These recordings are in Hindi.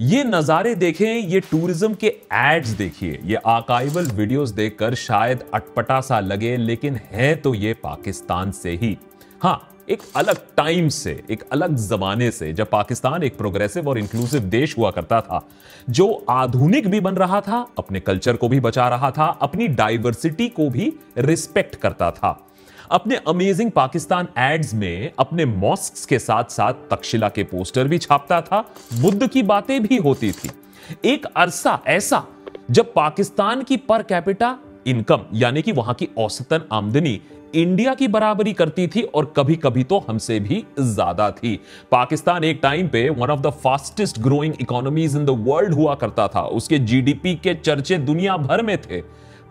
ये नज़ारे देखें ये टूरिज्म के एड्स देखिए ये आकाइवल वीडियोस देखकर शायद अटपटा सा लगे लेकिन है तो ये पाकिस्तान से ही हाँ एक अलग टाइम से एक अलग जमाने से जब पाकिस्तान एक प्रोग्रेसिव और इंक्लूसिव देश हुआ करता था जो आधुनिक भी बन रहा था अपने कल्चर को भी बचा रहा था अपनी डाइवर्सिटी को भी रिस्पेक्ट करता था अपने अमेजिंग पाकिस्तान एड्स में अपने मॉस्क के साथ साथ तक्षशिला के पोस्टर भी छापता था बुद्ध की बातें भी होती थी एक अरसा ऐसा जब पाकिस्तान की पर कैपिटा इनकम यानी कि वहां की औसतन आमदनी इंडिया की बराबरी करती थी और कभी कभी तो हमसे भी ज्यादा थी पाकिस्तान एक टाइम पे one of the fastest growing economies in the world हुआ करता था उसके जीडीपी के चर्चे दुनिया भर में थे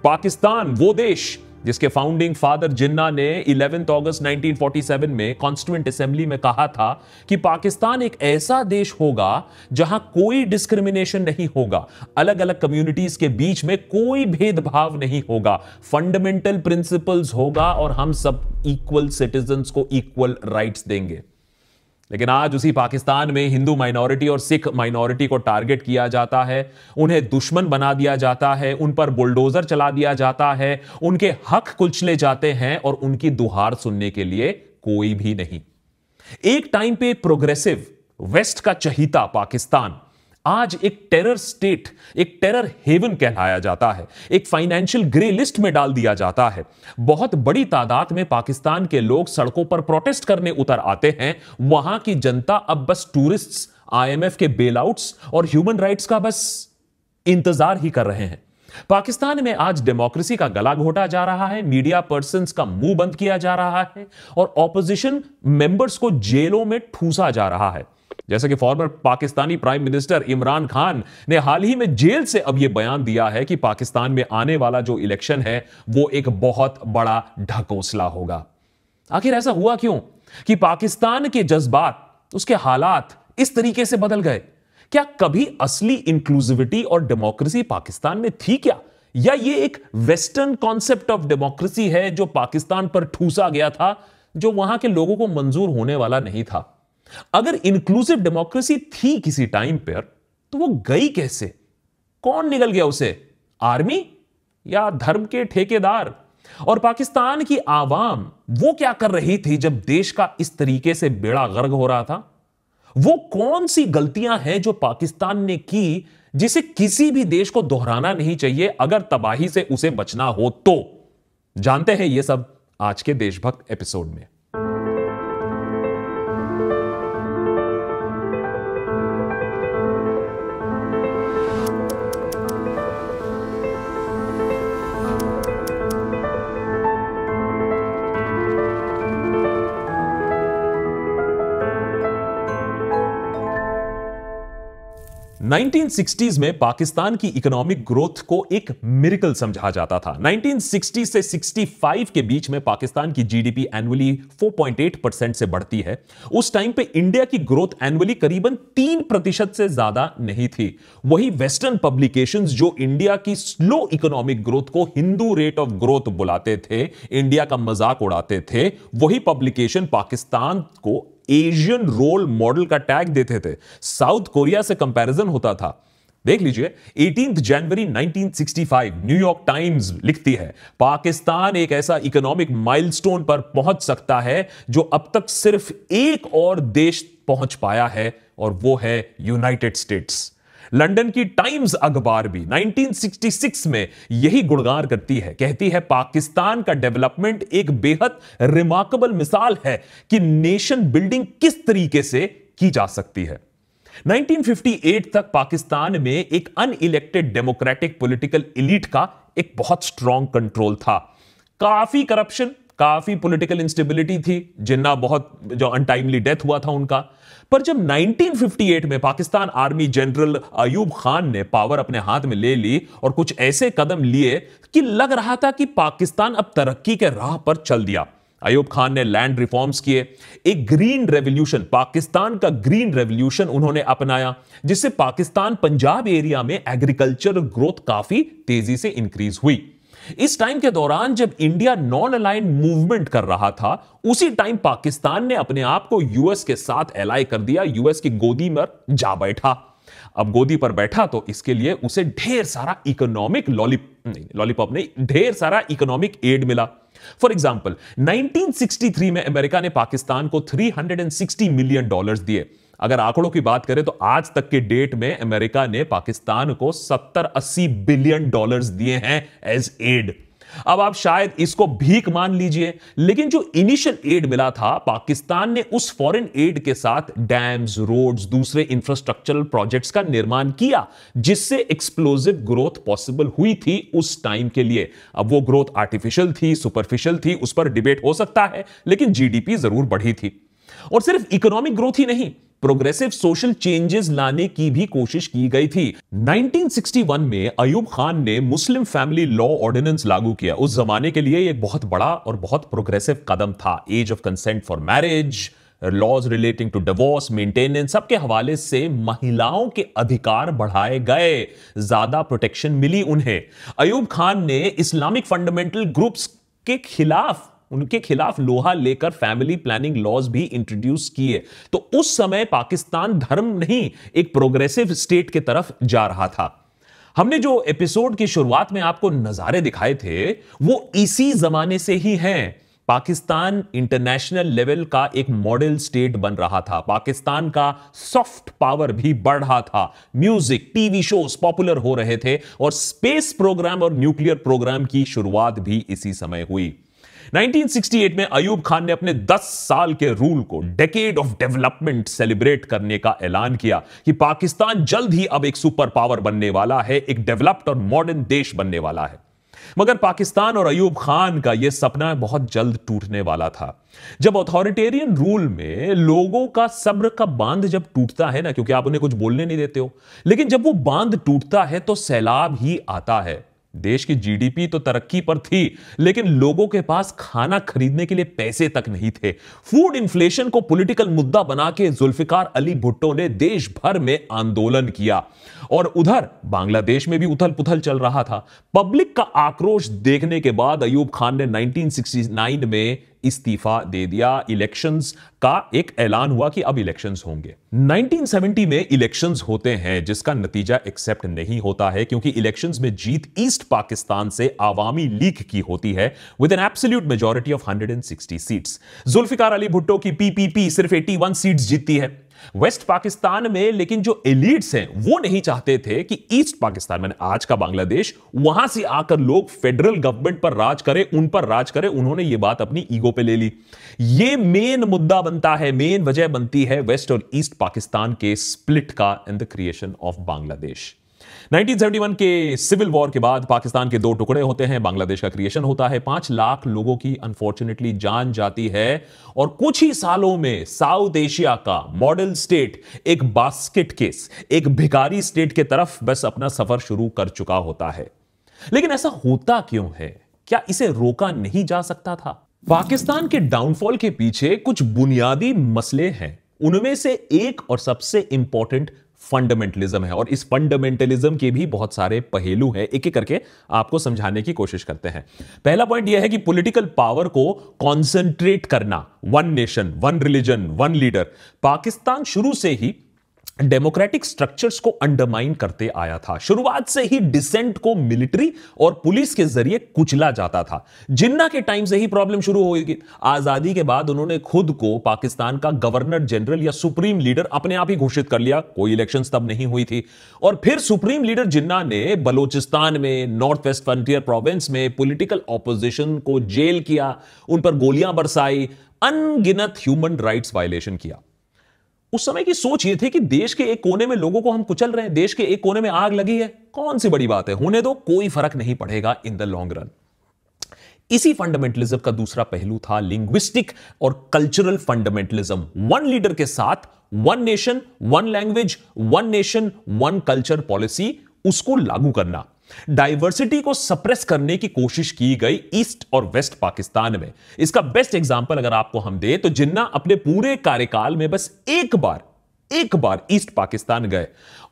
पाकिस्तान वो देश जिसके फाउंडिंग फादर जिन्ना ने 11 अगस्त 1947 में कॉन्स्टिट्यूंट असेंबली में कहा था कि पाकिस्तान एक ऐसा देश होगा जहां कोई डिस्क्रिमिनेशन नहीं होगा अलग अलग कम्युनिटीज के बीच में कोई भेदभाव नहीं होगा फंडामेंटल प्रिंसिपल्स होगा और हम सब इक्वल सिटीजन को इक्वल राइट्स देंगे लेकिन आज उसी पाकिस्तान में हिंदू माइनॉरिटी और सिख माइनॉरिटी को टारगेट किया जाता है उन्हें दुश्मन बना दिया जाता है उन पर बुलडोजर चला दिया जाता है उनके हक कुचले जाते हैं और उनकी दुहार सुनने के लिए कोई भी नहीं एक टाइम पे प्रोग्रेसिव वेस्ट का चहिता पाकिस्तान आज एक टेरर स्टेट एक टेरर हेवन कहलाया जाता है एक फाइनेंशियल ग्रे लिस्ट में डाल दिया जाता है बहुत बड़ी तादाद में पाकिस्तान के लोग सड़कों पर प्रोटेस्ट करने उतर आते हैं वहां की जनता अब बस टूरिस्ट्स आईएमएफ के बेलआउट्स और ह्यूमन राइट्स का बस इंतजार ही कर रहे हैं पाकिस्तान में आज डेमोक्रेसी का गला घोटा जा रहा है मीडिया पर्सन का मुंह बंद किया जा रहा है और ऑपोजिशन मेंबर्स को जेलों में ठूसा जा रहा है जैसे कि former Pakistani prime minister Imran Khan ने हाल ही में जेल से अब यह बयान दिया है कि पाकिस्तान में आने वाला जो इलेक्शन है वो एक बहुत बड़ा ढकोसला होगा आखिर ऐसा हुआ क्यों कि पाकिस्तान के जज्बात उसके हालात इस तरीके से बदल गए क्या कभी असली इंक्लूसिविटी और डेमोक्रेसी पाकिस्तान में थी क्या या ये एक वेस्टर्न कॉन्सेप्ट ऑफ डेमोक्रेसी है जो पाकिस्तान पर ठूसा गया था जो वहां के लोगों को मंजूर होने वाला नहीं था अगर इंक्लूसिव डेमोक्रेसी थी किसी टाइम पर तो वो गई कैसे कौन निकल गया उसे आर्मी या धर्म के ठेकेदार और पाकिस्तान की आवाम वो क्या कर रही थी जब देश का इस तरीके से बेड़ा गर्ग हो रहा था वो कौन सी गलतियां हैं जो पाकिस्तान ने की जिसे किसी भी देश को दोहराना नहीं चाहिए अगर तबाही से उसे बचना हो तो जानते हैं ये सब आज के देशभक्त एपिसोड में 1960s में पाकिस्तान की इकोनॉमिक ग्रोथ को एक मिरिकल समझा जाता था 1960 से 65 के बीच में पाकिस्तान की जीडीपी एनुअली 4.8 परसेंट से बढ़ती है उस टाइम पे इंडिया की ग्रोथ एनुअली करीबन 3 प्रतिशत से ज्यादा नहीं थी वही वेस्टर्न पब्लिकेशंस जो इंडिया की स्लो इकोनॉमिक ग्रोथ को हिंदू रेट ऑफ ग्रोथ बुलाते थे इंडिया का मजाक उड़ाते थे वही पब्लिकेशन पाकिस्तान को एशियन रोल मॉडल का टैग देते थे साउथ कोरिया से कंपैरिजन होता था देख लीजिए एटीन जनवरी 1965 न्यूयॉर्क टाइम्स लिखती है पाकिस्तान एक ऐसा इकोनॉमिक माइलस्टोन पर पहुंच सकता है जो अब तक सिर्फ एक और देश पहुंच पाया है और वो है यूनाइटेड स्टेट्स लंदन की टाइम्स अखबार भी 1966 में यही गुणगान करती है कहती है पाकिस्तान का डेवलपमेंट एक बेहद रिमार्केबल मिसाल है कि नेशन बिल्डिंग किस तरीके से की जा सकती है 1958 तक पाकिस्तान में एक अनइलेक्टेड डेमोक्रेटिक पॉलिटिकल इलीट का एक बहुत स्ट्रांग कंट्रोल था काफी करप्शन काफी पॉलिटिकल इंस्टेबिलिटी थी जिन्ना बहुत जो अनटाइमली डेथ हुआ था उनका पर जब 1958 में पाकिस्तान आर्मी जनरल अयूब खान ने पावर अपने हाथ में ले ली और कुछ ऐसे कदम लिए कि लग रहा था कि पाकिस्तान अब तरक्की के राह पर चल दिया अयूब खान ने लैंड रिफॉर्म्स किए एक ग्रीन रेवोल्यूशन पाकिस्तान का ग्रीन रेवोल्यूशन उन्होंने अपनाया जिससे पाकिस्तान पंजाब एरिया में एग्रीकल्चर ग्रोथ काफी तेजी से इंक्रीज हुई इस टाइम के दौरान जब इंडिया नॉन अलाइन मूवमेंट कर रहा था उसी टाइम पाकिस्तान ने अपने आप को यूएस के साथ एलाई कर दिया यूएस की गोदी में जा बैठा अब गोदी पर बैठा तो इसके लिए उसे ढेर सारा इकोनॉमिक लॉलीप लॉलीपॉप नहीं ढेर सारा इकोनॉमिक एड मिला फॉर एग्जाम्पल 1963 में अमेरिका ने पाकिस्तान को 360 मिलियन डॉलर्स दिए अगर आंकड़ों की बात करें तो आज तक के डेट में अमेरिका ने पाकिस्तान को 70-80 बिलियन डॉलर्स दिए हैं एज एड अब आप शायद इसको भीख मान लीजिए लेकिन जो इनिशियल एड मिला था पाकिस्तान ने उस फॉरेन एड के साथ डैम्स रोड्स दूसरे इंफ्रास्ट्रक्चरल प्रोजेक्ट्स का निर्माण किया जिससे एक्सप्लोजिव ग्रोथ पॉसिबल हुई थी उस टाइम के लिए अब वो ग्रोथ आर्टिफिशियल थी सुपरफिशियल थी उस पर डिबेट हो सकता है लेकिन जीडीपी जरूर बढ़ी थी और सिर्फ इकोनॉमिक ग्रोथ ही नहीं प्रोग्रेसिव सोशल चेंजेस लाने की भी कोशिश की गई थी 1961 में अयूब खान ने मुस्लिम फैमिली लॉ ऑर्डिनेंस लागू किया उस जमाने के लिए एक बहुत बड़ा और बहुत प्रोग्रेसिव कदम था age of consent for marriage laws relating to divorce maintenance सबके हवाले से महिलाओं के अधिकार बढ़ाए गए ज्यादा प्रोटेक्शन मिली उन्हें अयूब खान ने इस्लामिक फंडामेंटल ग्रुप्स के खिलाफ उनके खिलाफ लोहा लेकर फैमिली प्लानिंग लॉज भी इंट्रोड्यूस किए तो उस समय पाकिस्तान धर्म नहीं एक प्रोग्रेसिव स्टेट के तरफ जा रहा था हमने जो एपिसोड की शुरुआत में आपको नजारे दिखाए थे वो इसी जमाने से ही हैं पाकिस्तान इंटरनेशनल लेवल का एक मॉडल स्टेट बन रहा था पाकिस्तान का सॉफ्ट पावर भी बढ़ रहा था म्यूजिक टीवी शोज पॉपुलर हो रहे थे और स्पेस प्रोग्राम और न्यूक्लियर प्रोग्राम की शुरुआत भी इसी समय हुई 1968 में अयूब खान ने अपने 10 साल के रूल को डेकेड ऑफ डेवलपमेंट सेलिब्रेट करने का ऐलान किया कि पाकिस्तान जल्द ही अब एक सुपर पावर बनने वाला है एक डेवलप्ड और मॉडर्न देश बनने वाला है मगर पाकिस्तान और अयूब खान का यह सपना बहुत जल्द टूटने वाला था जब अथॉरिटेरियन रूल में लोगों का सब्र का बांध जब टूटता है ना क्योंकि आप उन्हें कुछ बोलने नहीं देते हो लेकिन जब वो बांध टूटता है तो सैलाब ही आता है देश की जीडीपी तो तरक्की पर थी लेकिन लोगों के पास खाना खरीदने के लिए पैसे तक नहीं थे फूड इन्फ्लेशन को पॉलिटिकल मुद्दा बना के जुल्फिकार अली भुट्टो ने देश भर में आंदोलन किया और उधर बांग्लादेश में भी उथल पुथल चल रहा था पब्लिक का आक्रोश देखने के बाद अयूब खान ने 1969 में इस्तीफा दे दिया इलेक्शंस का एक ऐलान हुआ कि अब इलेक्शंस होंगे 1970 में इलेक्शंस होते हैं जिसका नतीजा एक्सेप्ट नहीं होता है क्योंकि इलेक्शंस में जीत ईस्ट पाकिस्तान से आवामी लीग की होती है with an absolute majority of 160 seats Zulfikar Ali Bhutto की पीपीपी सिर्फ 81 सीट्स जीतती है वेस्ट पाकिस्तान में लेकिन जो एलिट्स हैं वो नहीं चाहते थे कि ईस्ट पाकिस्तान मैंने आज का बांग्लादेश वहां से आकर लोग फेडरल गवर्नमेंट पर राज करें उन पर राज करें उन्होंने ये बात अपनी ईगो पे ले ली ये मेन मुद्दा बनता है मेन वजह बनती है वेस्ट और ईस्ट पाकिस्तान के स्प्लिट का in the creation of Bangladesh 1971 के सिविल वॉर के बाद पाकिस्तान के दो टुकड़े होते हैं बांग्लादेश का क्रिएशन होता है पांच लाख लोगों की अनफॉर्चुनेटली जान जाती है और कुछ ही सालों में साउथ एशिया का मॉडल स्टेट एक बास्केट केस एक भिकारी स्टेट के तरफ बस अपना सफर शुरू कर चुका होता है लेकिन ऐसा होता क्यों है क्या इसे रोका नहीं जा सकता था पाकिस्तान के डाउनफॉल के पीछे कुछ बुनियादी मसले हैं उनमें से एक और सबसे इंपॉर्टेंट फंडामेंटलिज्म है और इस फंडामेंटलिज्म के भी बहुत सारे पहलू हैं एक एक करके आपको समझाने की कोशिश करते हैं पहला पॉइंट यह है कि पॉलिटिकल पावर को कॉन्सेंट्रेट करना one nation one religion one leader Pakistan शुरू से ही डेमोक्रेटिक स्ट्रक्चर्स को अंडरमाइन करते आया था शुरुआत से ही डिसेंट को मिलिट्री और पुलिस के जरिए कुचला जाता था जिन्ना के टाइम से ही प्रॉब्लम शुरू होगी आजादी के बाद उन्होंने खुद को पाकिस्तान का गवर्नर जनरल या सुप्रीम लीडर अपने आप ही घोषित कर लिया कोई इलेक्शन तब नहीं हुई थी और फिर सुप्रीम लीडर जिन्ना ने बलोचिस्तान में नॉर्थ वेस्ट फ्रंटियर प्रोविंस में पोलिटिकल ऑपोजिशन को जेल किया उन पर गोलियां बरसाई अनगिनत ह्यूमन राइट्स वायलेशन किया उस समय की सोच ये थी कि देश के एक कोने में लोगों को हम कुचल रहे हैं देश के एक कोने में आग लगी है कौन सी बड़ी बात है होने दो कोई फर्क नहीं पड़ेगा इन द लॉन्ग रन इसी फंडामेंटलिज्म का दूसरा पहलू था लिंग्विस्टिक और कल्चरल फंडामेंटलिज्म वन लीडर के साथ one nation one language one nation one culture policy उसको लागू करना डाइवर्सिटी को सप्रेस करने की कोशिश की गई ईस्ट और वेस्ट पाकिस्तान में इसका बेस्ट एग्जाम्पल अगर आपको हम दें तो जिन्ना अपने पूरे कार्यकाल में बस एक बार एक बार ईस्ट पाकिस्तान गए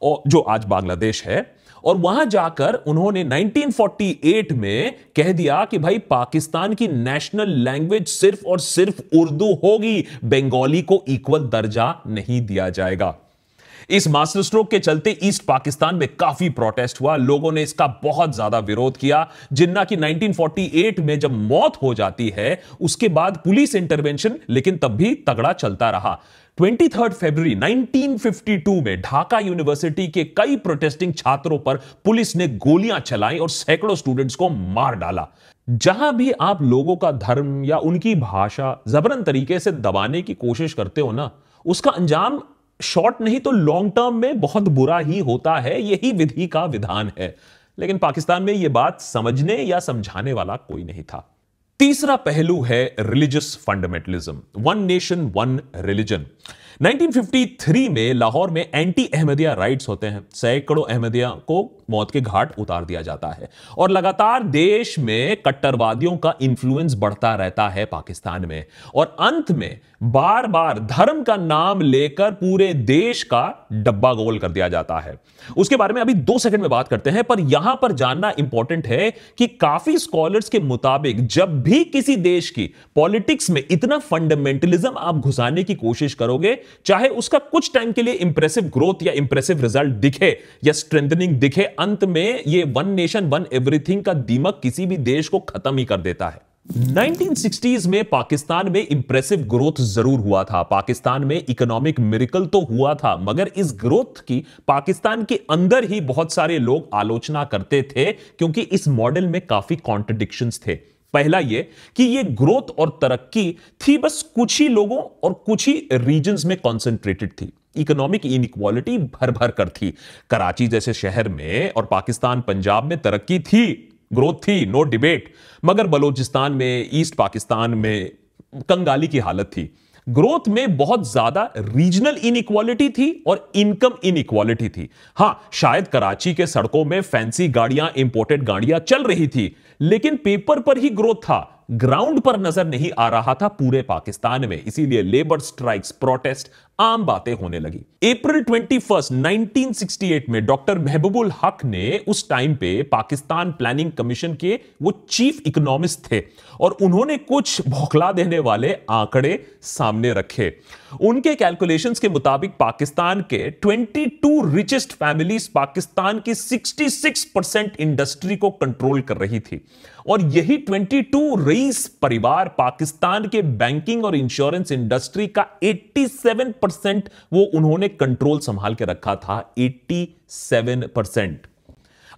और जो आज बांग्लादेश है और वहां जाकर उन्होंने 1948 में कह दिया कि भाई पाकिस्तान की नेशनल लैंग्वेज सिर्फ और सिर्फ उर्दू होगी बंगाली को इक्वल दर्जा नहीं दिया जाएगा इस मास्टर स्ट्रोक के चलते ईस्ट पाकिस्तान में काफी प्रोटेस्ट हुआ लोगों ने इसका बहुत ज्यादा विरोध किया जिन्ना की 1948 में जब मौत हो जाती है उसके बाद पुलिस इंटरवेंशन लेकिन तब भी तगड़ा चलता रहा 23 फरवरी 1952 में ढाका यूनिवर्सिटी के कई प्रोटेस्टिंग छात्रों पर पुलिस ने गोलियां चलाई और सैकड़ों स्टूडेंट्स को मार डाला जहां भी आप लोगों का धर्म या उनकी भाषा जबरन तरीके से दबाने की कोशिश करते हो ना उसका अंजाम शॉर्ट नहीं तो लॉन्ग टर्म में बहुत बुरा ही होता है यही विधि का विधान है लेकिन पाकिस्तान में यह बात समझने या समझाने वाला कोई नहीं था तीसरा पहलू है religious fundamentalism one nation one religion 1953 में लाहौर में एंटी अहमदिया राइट्स होते हैं सैकड़ों अहमदिया को मौत के घाट उतार दिया जाता है और लगातार देश में कट्टरवादियों का इंफ्लुएंस बढ़ता रहता है पाकिस्तान में और अंत में बार बार धर्म का नाम लेकर पूरे देश का डब्बा गोल कर दिया जाता है उसके बारे में अभी दो सेकंड में बात करते हैं पर यहां पर जानना इंपॉर्टेंट है कि काफी स्कॉलर्स के मुताबिक जब भी किसी देश की पॉलिटिक्स में इतना फंडामेंटलिज्म आप घुसाने की कोशिश करोगे चाहे उसका कुछ टाइम के लिए इंप्रेसिव ग्रोथ या इंप्रेसिव रिजल्ट दिखे या स्ट्रेंथनिंग दिखे अंत में ये वन नेशन वन एवरीथिंग का दीमक किसी भी देश को खत्म ही कर देता है 1960s में पाकिस्तान में इंप्रेसिव ग्रोथ जरूर हुआ था पाकिस्तान में इकोनॉमिक मिरिकल तो हुआ था मगर इस ग्रोथ की पाकिस्तान के अंदर ही बहुत सारे लोग आलोचना करते थे क्योंकि इस मॉडल में काफी कॉन्ट्रडिक्शन थे पहला ये कि ये ग्रोथ और तरक्की थी बस कुछ ही लोगों और कुछ ही रीजन में कॉन्सेंट्रेटेड थी इकोनॉमिक इनक्वालिटी भर भर कर थी कराची जैसे शहर में और पाकिस्तान पंजाब में तरक्की थी ग्रोथ थी नो डिबेट मगर बलोचिस्तान में ईस्ट पाकिस्तान में कंगाली की हालत थी ग्रोथ में बहुत ज्यादा रीजनल इनइक्वालिटी थी और इनकम इनइक्वालिटी थी हां शायद कराची के सड़कों में फैंसी गाड़ियां इंपोर्टेड गाड़ियां चल रही थी लेकिन पेपर पर ही ग्रोथ था ग्राउंड पर नजर नहीं आ रहा था पूरे पाकिस्तान में इसीलिए लेबर स्ट्राइक्स प्रोटेस्ट आम बातें होने लगी अप्रैल ट्वेंटी फर्स्ट नाइनटीन में डॉक्टर महबूबुल हक ने उस टाइम पे पाकिस्तान प्लानिंग कमीशन के वो चीफ इकोनॉमिस्ट थे और उन्होंने कुछ भौखला देने वाले आंकड़े सामने रखे उनके कैलकुलेशंस के मुताबिक पाकिस्तान के 22 रिचेस्ट फैमिलीज पाकिस्तान की 66 परसेंट इंडस्ट्री को कंट्रोल कर रही थी और यही 22 रईस परिवार पाकिस्तान के बैंकिंग और इंश्योरेंस इंडस्ट्री का 87 परसेंट वो उन्होंने कंट्रोल संभाल के रखा था 87 परसेंट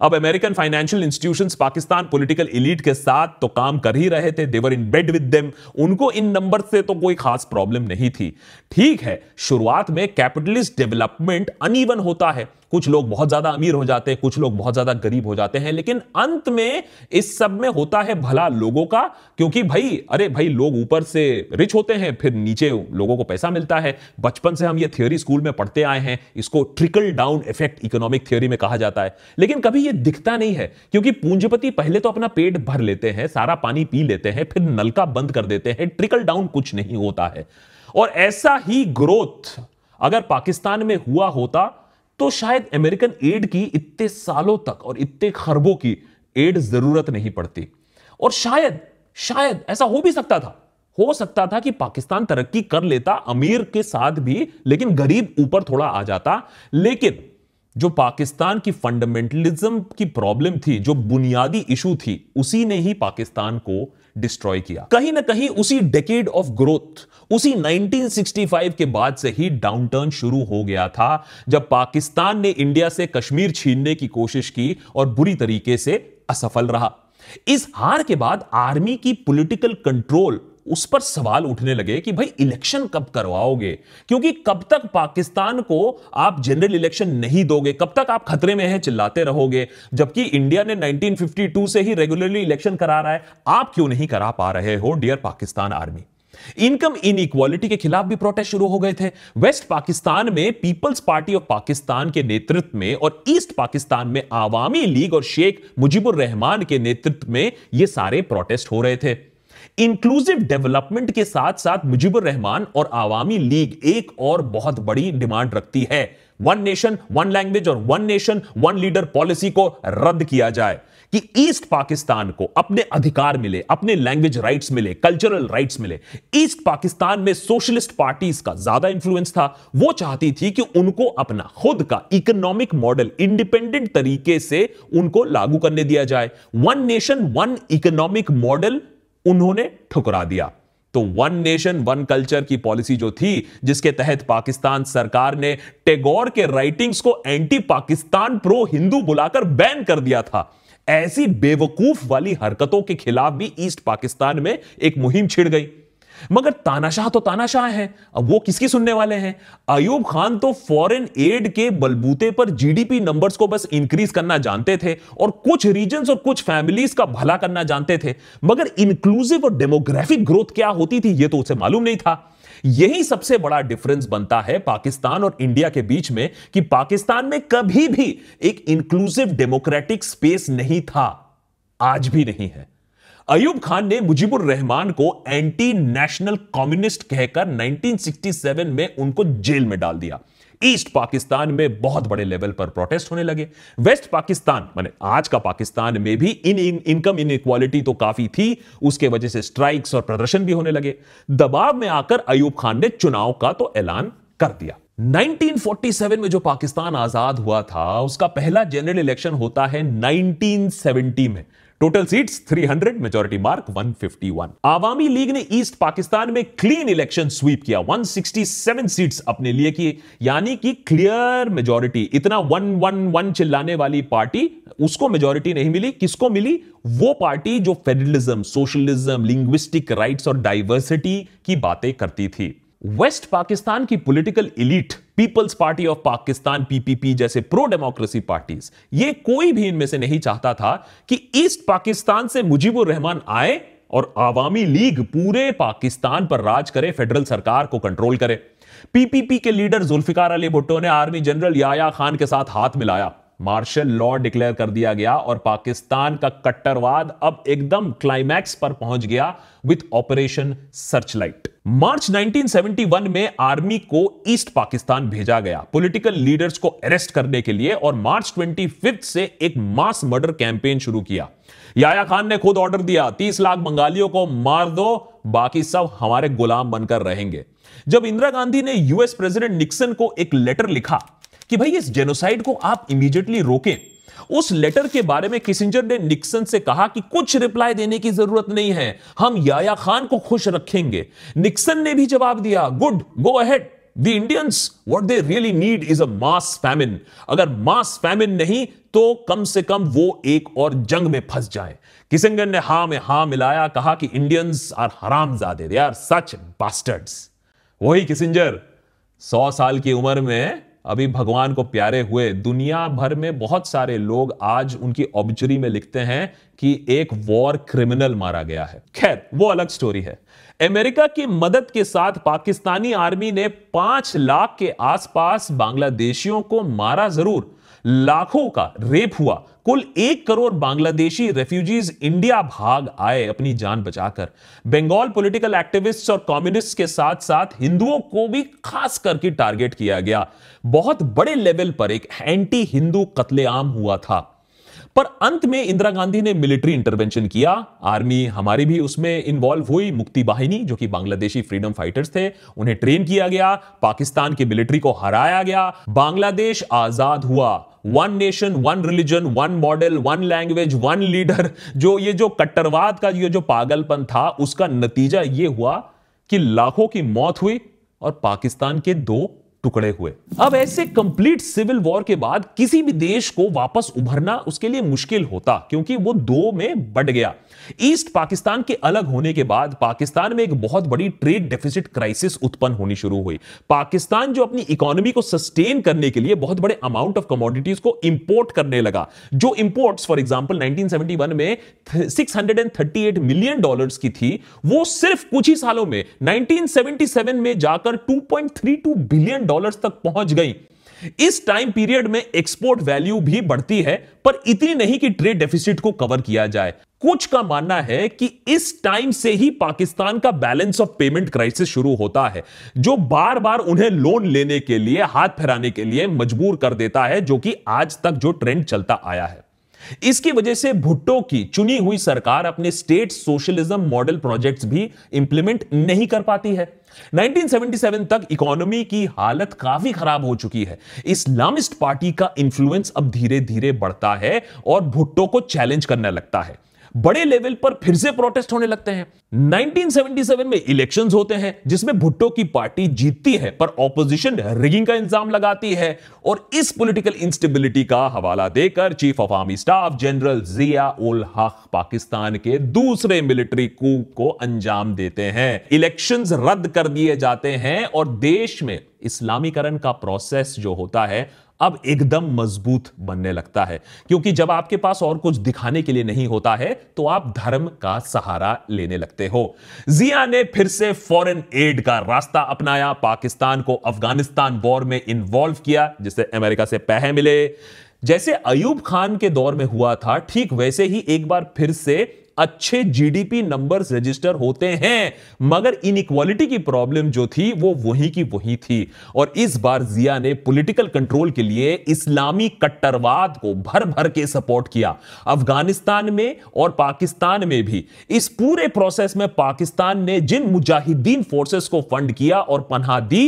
अब American financial institution Pakistan political elite के साथ तो काम कर ही रहे थे they were in bed with them उनको इन नंबर से तो कोई खास प्रॉब्लम नहीं थी ठीक है शुरुआत में कैपिटलिस्ट डेवलपमेंट अनइवन होता है कुछ लोग बहुत ज्यादा अमीर हो जाते हैं कुछ लोग बहुत ज्यादा गरीब हो जाते हैं लेकिन अंत में इस सब में होता है भला लोगों का क्योंकि भाई अरे भाई लोग ऊपर से रिच होते हैं फिर नीचे लोगों को पैसा मिलता है बचपन से हम ये थ्योरी स्कूल में पढ़ते आए हैं इसको trickle down effect economic theory में कहा जाता है लेकिन कभी ये दिखता नहीं है क्योंकि पूंजीपति पहले तो अपना पेट भर लेते हैं सारा पानी पी लेते हैं फिर नलका बंद कर देते हैं ट्रिकल डाउन कुछ नहीं होता है और ऐसा ही ग्रोथ अगर पाकिस्तान में हुआ होता तो शायद अमेरिकन एड की इतने सालों तक और इतने खरबों की एड जरूरत नहीं पड़ती और शायद शायद ऐसा हो भी सकता था हो सकता था कि पाकिस्तान तरक्की कर लेता अमीर के साथ भी लेकिन गरीब ऊपर थोड़ा आ जाता लेकिन जो पाकिस्तान की फंडामेंटलिज्म की प्रॉब्लम थी जो बुनियादी इशू थी उसी ने ही पाकिस्तान को डिस्ट्रॉय किया कहीं ना कहीं उसी डेकेड ऑफ ग्रोथ उसी 1965 के बाद से ही डाउनटर्न शुरू हो गया था जब पाकिस्तान ने इंडिया से कश्मीर छीनने की कोशिश की और बुरी तरीके से असफल रहा इस हार के बाद आर्मी की पॉलिटिकल कंट्रोल उस पर सवाल उठने लगे कि भाई इलेक्शन कब करवाओगे क्योंकि कब तक पाकिस्तान को आप जनरल इलेक्शन नहीं दोगे कब तक आप खतरे में हैं चिल्लाते रहोगे जबकि इंडिया ने 1952 से ही रेगुलरली इलेक्शन करा रहा है आप क्यों नहीं करा पा रहे हो dear Pakistan army income inequality के खिलाफ भी प्रोटेस्ट शुरू हो गए थे वेस्ट पाकिस्तान में पीपल्स पार्टी ऑफ पाकिस्तान के नेतृत्व में और ईस्ट पाकिस्तान में आवामी लीग और शेख मुजीबुर रहमान के नेतृत्व में ये सारे प्रोटेस्ट हो रहे थे इंक्लूसिव डेवलपमेंट के साथ साथ मुजीबुर रहमान और आवामी लीग एक और बहुत बड़ी डिमांड रखती है वन नेशन वन लैंग्वेज और one nation one leader policy को रद्द किया जाए कि ईस्ट पाकिस्तान को अपने अधिकार मिले अपने लैंग्वेज राइट्स मिले कल्चरल राइट्स मिले ईस्ट पाकिस्तान में सोशलिस्ट पार्टीज का ज्यादा इंफ्लुएंस था वो चाहती थी कि उनको अपना खुद का इकोनॉमिक मॉडल इंडिपेंडेंट तरीके से उनको लागू करने दिया जाए one nation one economic model उन्होंने ठुकरा दिया तो वन नेशन वन कल्चर की पॉलिसी जो थी जिसके तहत पाकिस्तान सरकार ने टेगोर के राइटिंग्स को एंटी पाकिस्तान प्रो हिंदू बुलाकर बैन कर दिया था ऐसी बेवकूफ वाली हरकतों के खिलाफ भी ईस्ट पाकिस्तान में एक मुहिम छिड़ गई मगर तानाशाह तो तानाशाह हैं अब वो किसकी सुनने वाले हैं अयूब खान तो फॉरेन एड के बलबूते पर जीडीपी नंबर्स को बस इंक्रीज करना जानते थे और कुछ रीजन और कुछ फैमिलीज का भला करना जानते थे मगर इंक्लूसिव और डेमोग्राफिक ग्रोथ क्या होती थी ये तो उसे मालूम नहीं था यही सबसे बड़ा डिफरेंस बनता है पाकिस्तान और इंडिया के बीच में कि पाकिस्तान में कभी भी एक इंक्लूसिव डेमोक्रेटिक स्पेस नहीं था आज भी नहीं है अयूब खान ने मुजीबुर रहमान को एंटी नेशनल कम्युनिस्ट कहकर 1967 में उनको जेल में डाल दिया ईस्ट पाकिस्तान में बहुत बड़े लेवल पर प्रोटेस्ट होने लगे वेस्ट पाकिस्तान माने आज का पाकिस्तान में भी इन, इन इनकम तो काफी थी उसके वजह से स्ट्राइक्स और प्रदर्शन भी होने लगे दबाव में आकर अयूब खान ने चुनाव का तो ऐलान कर दिया 1947 में जो पाकिस्तान आजाद हुआ था उसका पहला जनरल इलेक्शन होता है 1970 में total seats 300 majority mark 151 Awami league ने ईस्ट पाकिस्तान में क्लीन इलेक्शन स्वीप किया 167 सीट्स अपने लिए की यानी कि क्लियर मेजोरिटी इतना 111 चिल्लाने वाली पार्टी उसको मेजोरिटी नहीं मिली किसको मिली वो पार्टी जो फेडरलिज्म सोशलिज्म लिंग्विस्टिक राइट्स और डाइवर्सिटी की बातें करती थी वेस्ट पाकिस्तान की political elite peoples party of Pakistan PPP जैसे प्रो डेमोक्रेसी पार्टीज ये कोई भी इनमें से नहीं चाहता था कि ईस्ट पाकिस्तान से मुजीबुर रहमान आए और आवामी लीग पूरे पाकिस्तान पर राज करे फेडरल सरकार को कंट्रोल करे पीपीपी के लीडर जुल्फिकार अली भुट्टो ने आर्मी जनरल याया खान के साथ हाथ मिलाया मार्शल लॉ डिक्लेयर कर दिया गया और पाकिस्तान का कट्टरवाद अब एकदम क्लाइमैक्स पर पहुंच गया विथ ऑपरेशन सर्चलाइट मार्च 1971 में आर्मी को ईस्ट पाकिस्तान भेजा गया पॉलिटिकल लीडर्स को अरेस्ट करने के लिए और मार्च 25 से एक मास मर्डर कैंपेन शुरू किया याया खान ने खुद ऑर्डर दिया 30 लाख बंगालियों को मार दो बाकी सब हमारे गुलाम बनकर रहेंगे जब इंदिरा गांधी ने यूएस प्रेसिडेंट निक्सन को एक लेटर लिखा कि भाई इस जेनोसाइड को आप इमीडिएटली रोकें उस लेटर के बारे में किसिंजर ने निक्सन से कहा कि कुछ रिप्लाई देने की जरूरत नहीं है हम याया खान को खुश रखेंगे निक्सन ने भी जवाब दिया good go ahead the Indians what they really need is a mass famine अगर मास फैमिन नहीं तो कम से कम वो एक और जंग में फंस जाए किसिंगर ने हा में हा मिलाया कहा कि इंडियंस आर हरामजादे दे आर सच बास्टर्ड्स वही किसिंजर सौ साल की उम्र में अभी भगवान को प्यारे हुए दुनिया भर में बहुत सारे लोग आज उनकी ऑब्जरी में लिखते हैं कि एक वॉर क्रिमिनल मारा गया है खैर वो अलग स्टोरी है अमेरिका की मदद के साथ पाकिस्तानी आर्मी ने पांच लाख के आसपास बांग्लादेशियों को मारा जरूर लाखों का रेप हुआ कुल एक करोड़ बांग्लादेशी रेफ्यूजीज इंडिया भाग आए अपनी जान बचाकर बंगाल पॉलिटिकल एक्टिविस्ट और कम्युनिस्ट के साथ साथ हिंदुओं को भी खास करके टारगेट किया गया बहुत बड़े लेवल पर एक एंटी हिंदू कत्लेआम हुआ था पर अंत में इंदिरा गांधी ने मिलिट्री इंटरवेंशन किया आर्मी हमारी भी उसमें इन्वॉल्व हुई मुक्ति वाहिनी जो कि बांग्लादेशी फ्रीडम फाइटर्स थे उन्हें ट्रेन किया गया पाकिस्तान की मिलिट्री को हराया गया बांग्लादेश आजाद हुआ one nation one religion one model one language one leader जो ये जो कट्टरवाद का ये जो पागलपन था उसका नतीजा ये हुआ कि लाखों की मौत हुई और पाकिस्तान के दो टुकड़े हुए अब ऐसे कंप्लीट सिविल वॉर के बाद किसी भी देश को वापस उभरना उसके लिए मुश्किल होता क्योंकि वो दो में बट गया ईस्ट पाकिस्तान के अलग होने के बाद पाकिस्तान में एक बहुत बड़ी ट्रेड डेफिसिट क्राइसिस उत्पन्न होनी शुरू हुई पाकिस्तान जो अपनी इकोनॉमी को सस्टेन करने के लिए बहुत बड़े अमाउंट ऑफ कमोडिटीज को इंपोर्ट करने लगा जो इंपोर्ट फॉर एग्जाम्पल नाइनटीन में सिक्स मिलियन डॉलर की थी वो सिर्फ कुछ ही सालों में नाइनटीन में जाकर टू बिलियन डॉलर्स तक पहुंच गई इस टाइम पीरियड में एक्सपोर्ट वैल्यू भी बढ़ती है पर इतनी नहीं कि ट्रेड डेफिसिट को कवर किया जाए कुछ का मानना है कि इस टाइम से ही पाकिस्तान का बैलेंस ऑफ पेमेंट क्राइसिस शुरू होता है जो बार बार उन्हें लोन लेने के लिए हाथ फैराने के लिए मजबूर कर देता है जो कि आज तक जो ट्रेंड चलता आया है इसकी वजह से भुट्टो की चुनी हुई सरकार अपने स्टेट सोशलिज्म मॉडल प्रोजेक्ट्स भी इंप्लीमेंट नहीं कर पाती है 1977 तक इकोनॉमी की हालत काफी खराब हो चुकी है इस्लामिस्ट पार्टी का इंफ्लुएंस अब धीरे धीरे बढ़ता है और भुट्टो को चैलेंज करने लगता है बड़े लेवल पर फिर से प्रोटेस्ट होने लगते हैं 1977 में इलेक्शंस होते हैं जिसमें भुट्टो की पार्टी जीतती है पर ऑपोजिशन रिगिंग का इंजाम लगाती है और इस पॉलिटिकल इंस्टेबिलिटी का हवाला देकर chief of army staff general Zia ul Haq Pakistan के दूसरे मिलिट्री कू को अंजाम देते हैं इलेक्शन रद्द कर दिए जाते हैं और देश में इस्लामीकरण का प्रोसेस जो होता है अब एकदम मजबूत बनने लगता है क्योंकि जब आपके पास और कुछ दिखाने के लिए नहीं होता है तो आप धर्म का सहारा लेने लगते हो जिया ने फिर से फॉरेन एड का रास्ता अपनाया पाकिस्तान को अफगानिस्तान वॉर में इन्वॉल्व किया जिससे अमेरिका से पैसे मिले जैसे अयूब खान के दौर में हुआ था ठीक वैसे ही एक बार फिर से अच्छे जीडीपी नंबर्स रजिस्टर होते हैं मगर इनइक्वालिटी की प्रॉब्लम जो थी वो वही की वही थी और इस बार जिया ने पॉलिटिकल कंट्रोल के लिए इस्लामी कट्टरवाद को भर भर के सपोर्ट किया अफगानिस्तान में और पाकिस्तान में भी इस पूरे प्रोसेस में पाकिस्तान ने जिन मुजाहिदीन फोर्सेस को फंड किया और पनाह दी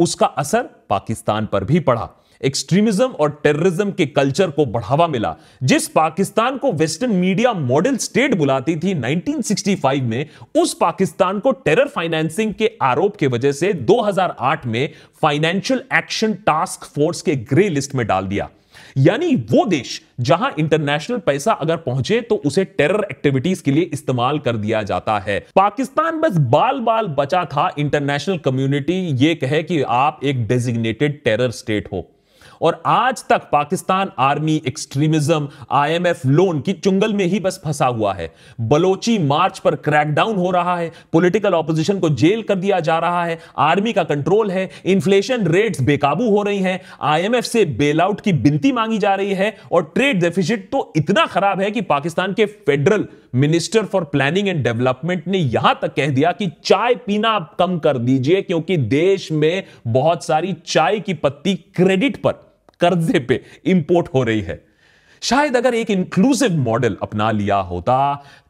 उसका असर पाकिस्तान पर भी पड़ा एक्सट्रीमिज्म और टेररिज्म के कल्चर को बढ़ावा मिला जिस पाकिस्तान को वेस्टर्न मीडिया मॉडल स्टेट बुलाती थी 1965 में उस पाकिस्तान को टेरर फाइनेंसिंग के आरोप के वजह से 2008 में फाइनेंशियल एक्शन टास्क फोर्स के ग्रे लिस्ट में डाल दिया यानी वो देश जहां इंटरनेशनल पैसा अगर पहुंचे तो उसे टेरर एक्टिविटीज के लिए इस्तेमाल कर दिया जाता है पाकिस्तान बस बाल बाल बचा था इंटरनेशनल कम्युनिटी ये कहे कि आप एक डेजिग्नेटेड टेरर स्टेट हो और आज तक Pakistan army extremism IMF loan की चुंगल में ही बस फंसा हुआ है बलोची मार्च पर क्रैकडाउन हो रहा है पॉलिटिकल ऑपोजिशन को जेल कर दिया जा रहा है आर्मी का कंट्रोल है इन्फ्लेशन रेट्स बेकाबू हो रही हैं आईएमएफ से आउट की बिनती मांगी जा रही है और ट्रेड डेफिसिट तो इतना खराब है कि पाकिस्तान के federal minister for planning and development ने यहां तक कह दिया कि चाय पीना कम कर दीजिए क्योंकि देश में बहुत सारी चाय की पत्ती क्रेडिट पर कर्जे पे इंपोर्ट हो रही है शायद अगर एक इंक्लूसिव मॉडल अपना लिया होता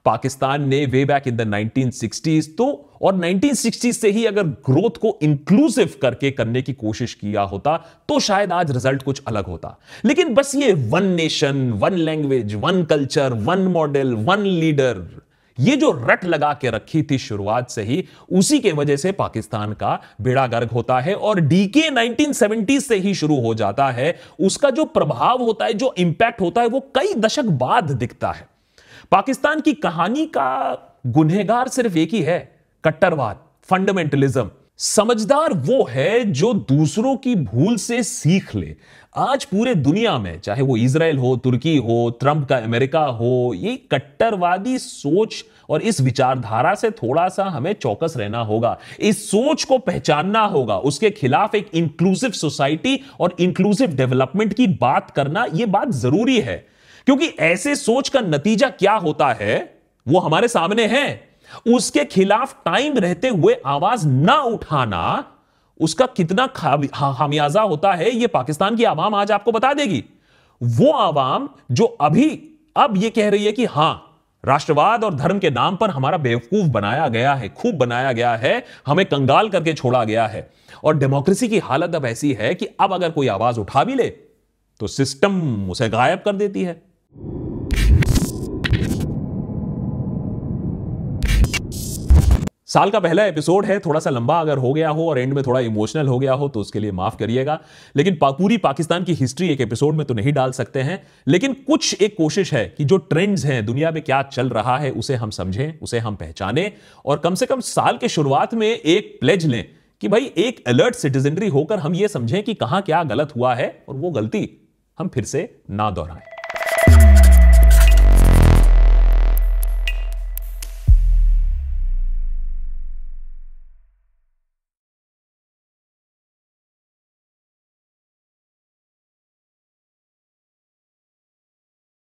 पाकिस्तान ने way back in the 1960s तो और 1960s से ही अगर ग्रोथ को इंक्लूसिव करके करने की कोशिश किया होता तो शायद आज रिजल्ट कुछ अलग होता लेकिन बस ये one nation one language one culture one model one leader ये जो रट लगा के रखी थी शुरुआत से ही उसी के वजह से पाकिस्तान का बेड़ा गर्ग होता है और डीके 1970 से ही शुरू हो जाता है उसका जो प्रभाव होता है जो इंपैक्ट होता है वो कई दशक बाद दिखता है पाकिस्तान की कहानी का गुनहगार सिर्फ एक ही है कट्टरवाद फंडामेंटलिज्म समझदार वो है जो दूसरों की भूल से सीख ले आज पूरे दुनिया में चाहे वो इसराइल हो तुर्की हो ट्रंप का अमेरिका हो ये कट्टरवादी सोच और इस विचारधारा से थोड़ा सा हमें चौकस रहना होगा इस सोच को पहचानना होगा उसके खिलाफ एक इंक्लूसिव सोसाइटी और इंक्लूसिव डेवलपमेंट की बात करना ये बात जरूरी है क्योंकि ऐसे सोच का नतीजा क्या होता है वो हमारे सामने है उसके खिलाफ टाइम रहते हुए आवाज ना उठाना उसका कितना खामियाजा होता है यह पाकिस्तान की आवाम आज आपको बता देगी वो आवाम जो अभी अब यह कह रही है कि हां राष्ट्रवाद और धर्म के नाम पर हमारा बेवकूफ बनाया गया है खूब बनाया गया है हमें कंगाल करके छोड़ा गया है और डेमोक्रेसी की हालत अब ऐसी है कि अब अगर कोई आवाज उठा भी ले तो सिस्टम उसे गायब कर देती है साल का पहला एपिसोड है थोड़ा सा लंबा अगर हो गया हो और एंड में थोड़ा इमोशनल हो गया हो तो उसके लिए माफ करिएगा लेकिन पूरी पाकिस्तान की हिस्ट्री एक एपिसोड में तो नहीं डाल सकते हैं लेकिन कुछ एक कोशिश है कि जो ट्रेंड्स हैं दुनिया में क्या चल रहा है उसे हम समझें उसे हम पहचानें और कम से कम साल के शुरुआत में एक प्लेज लें कि भाई एक अलर्ट सिटीजनरी होकर हम ये समझें कि कहाँ क्या गलत हुआ है और वो गलती हम फिर से ना दोहराएं